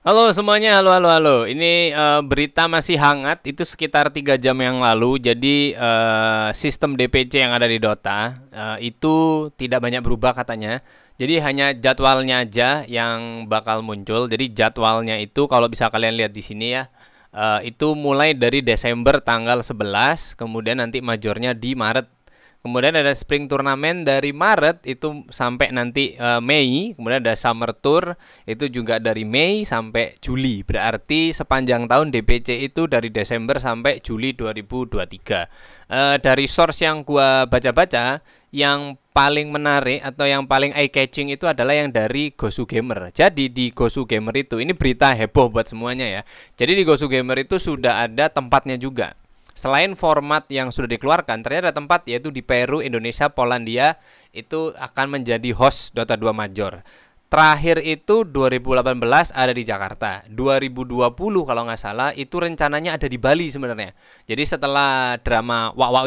Halo semuanya, halo halo halo. Ini uh, berita masih hangat, itu sekitar tiga jam yang lalu. Jadi uh, sistem DPC yang ada di Dota uh, itu tidak banyak berubah katanya. Jadi hanya jadwalnya aja yang bakal muncul. Jadi jadwalnya itu kalau bisa kalian lihat di sini ya, uh, itu mulai dari Desember tanggal 11, kemudian nanti majornya di Maret Kemudian ada spring turnamen dari Maret itu sampai nanti uh, Mei, kemudian ada summer tour itu juga dari Mei sampai Juli. Berarti sepanjang tahun DPC itu dari Desember sampai Juli 2023. Uh, eh, dari source yang gua baca-baca yang paling menarik atau yang paling eye catching itu adalah yang dari Gosu Gamer. Jadi di Gosu Gamer itu ini berita heboh buat semuanya ya. Jadi di Gosu Gamer itu sudah ada tempatnya juga selain format yang sudah dikeluarkan, ternyata ada tempat yaitu di Peru, Indonesia, Polandia itu akan menjadi host Dota 2 Major. Terakhir itu 2018 ada di Jakarta. 2020 kalau nggak salah itu rencananya ada di Bali sebenarnya. Jadi setelah drama Wak Wak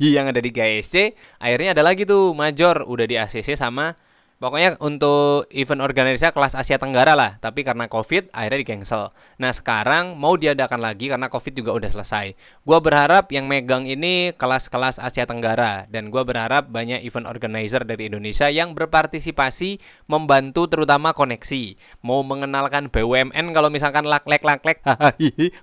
yang ada di GSC, akhirnya ada lagi tuh Major udah di ACC sama Pokoknya untuk event organisasi kelas Asia Tenggara lah, tapi karena COVID akhirnya di cancel. Nah sekarang mau diadakan lagi karena COVID juga udah selesai. Gua berharap yang megang ini kelas-kelas Asia Tenggara dan gua berharap banyak event organizer dari Indonesia yang berpartisipasi membantu terutama koneksi. Mau mengenalkan BUMN kalau misalkan laklek laklek,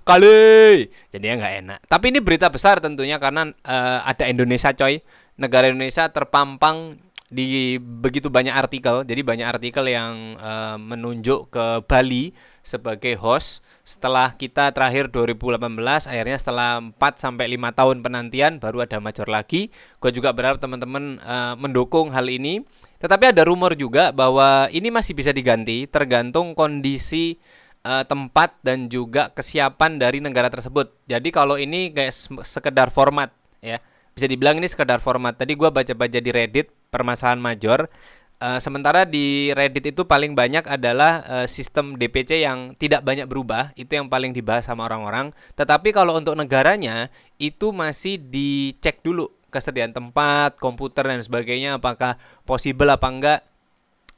kali. Jadi ya nggak enak. Tapi ini berita besar tentunya karena uh, ada Indonesia coy. Negara Indonesia terpampang di begitu banyak artikel. Jadi banyak artikel yang uh, menunjuk ke Bali sebagai host setelah kita terakhir 2018 akhirnya setelah 4 sampai 5 tahun penantian baru ada major lagi. Gue juga berharap teman-teman uh, mendukung hal ini. Tetapi ada rumor juga bahwa ini masih bisa diganti tergantung kondisi eh, tempat dan juga kesiapan dari negara tersebut. Jadi kalau ini guys sekedar format ya. Bisa dibilang ini sekedar format. Tadi gue baca-baca di Reddit permasalahan major. Uh, sementara di Reddit itu paling banyak adalah uh, sistem DPC yang tidak banyak berubah, itu yang paling dibahas sama orang-orang. Tetapi kalau untuk negaranya itu masih dicek dulu kesediaan tempat, komputer dan sebagainya apakah possible apa enggak.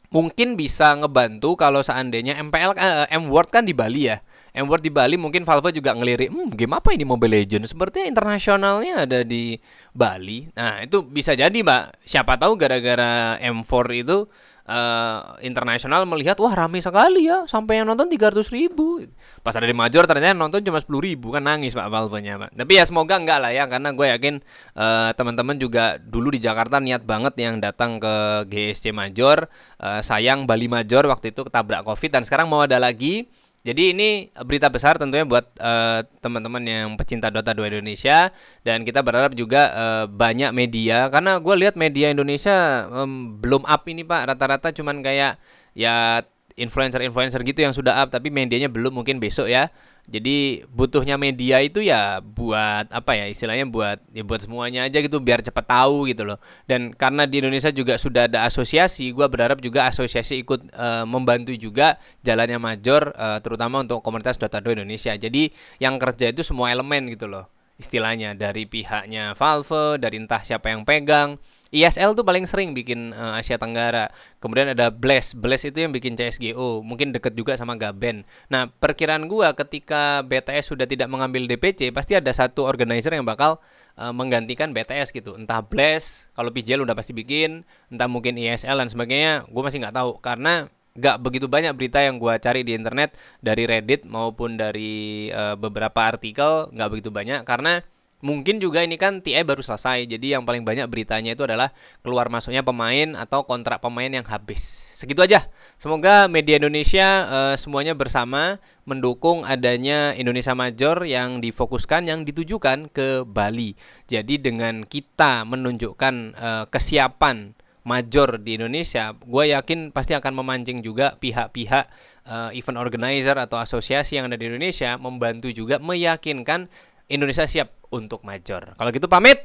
Mungkin bisa ngebantu kalau seandainya MPL eh, M Word kan di Bali ya m Word di Bali mungkin Valve juga ngelirik, hmm game apa ini Mobile Legends? Sepertinya internasionalnya ada di Bali. Nah itu bisa jadi mbak. Siapa tahu gara-gara M4 itu uh, internasional melihat wah rame sekali ya sampai yang nonton tiga ratus ribu pas ada di major ternyata yang nonton cuma sepuluh ribu kan nangis pak Valve-nya, pak tapi ya semoga enggak lah ya karena gue yakin uh, teman-teman juga dulu di Jakarta niat banget yang datang ke GSC major uh, sayang Bali major waktu itu ketabrak covid dan sekarang mau ada lagi jadi ini berita besar tentunya buat teman eh, teman-teman yang pecinta Dota 2 Indonesia dan kita berharap juga uh, banyak media karena gue lihat media Indonesia um, belum up ini pak rata-rata cuman kayak ya influencer-influencer gitu yang sudah up tapi medianya belum mungkin besok ya. Jadi butuhnya media itu ya buat apa ya istilahnya buat ya buat semuanya aja gitu biar cepet tahu gitu loh. Dan karena di Indonesia juga sudah ada asosiasi, gua berharap juga asosiasi ikut uh, membantu juga jalannya major uh, terutama untuk komunitas Dota 2 Indonesia. Jadi yang kerja itu semua elemen gitu loh istilahnya dari pihaknya Valve, dari entah siapa yang pegang, ISL tuh paling sering bikin uh, Asia Tenggara. Kemudian ada Bless, Bless itu yang bikin CSGO, mungkin deket juga sama Gaben. Nah, perkiraan gua ketika BTS sudah tidak mengambil DPC, pasti ada satu organizer yang bakal uh, menggantikan BTS gitu. Entah Bless, kalau PJL udah pasti bikin, entah mungkin ISL dan sebagainya, Gue masih nggak tahu karena gak begitu banyak berita yang gue cari di internet dari Reddit maupun dari uh, beberapa artikel gak begitu banyak karena Mungkin juga ini kan TI baru selesai, jadi yang paling banyak beritanya itu adalah keluar masuknya pemain atau kontrak pemain yang habis. Segitu aja. Semoga media Indonesia uh, semuanya bersama mendukung adanya Indonesia Major yang difokuskan, yang ditujukan ke Bali. Jadi dengan kita menunjukkan uh, kesiapan major di Indonesia, gue yakin pasti akan memancing juga pihak-pihak uh, event organizer atau asosiasi yang ada di Indonesia membantu juga meyakinkan Indonesia siap untuk major. Kalau gitu pamit.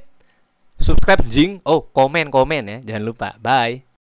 Subscribe jing. Oh, komen komen ya. Jangan lupa. Bye.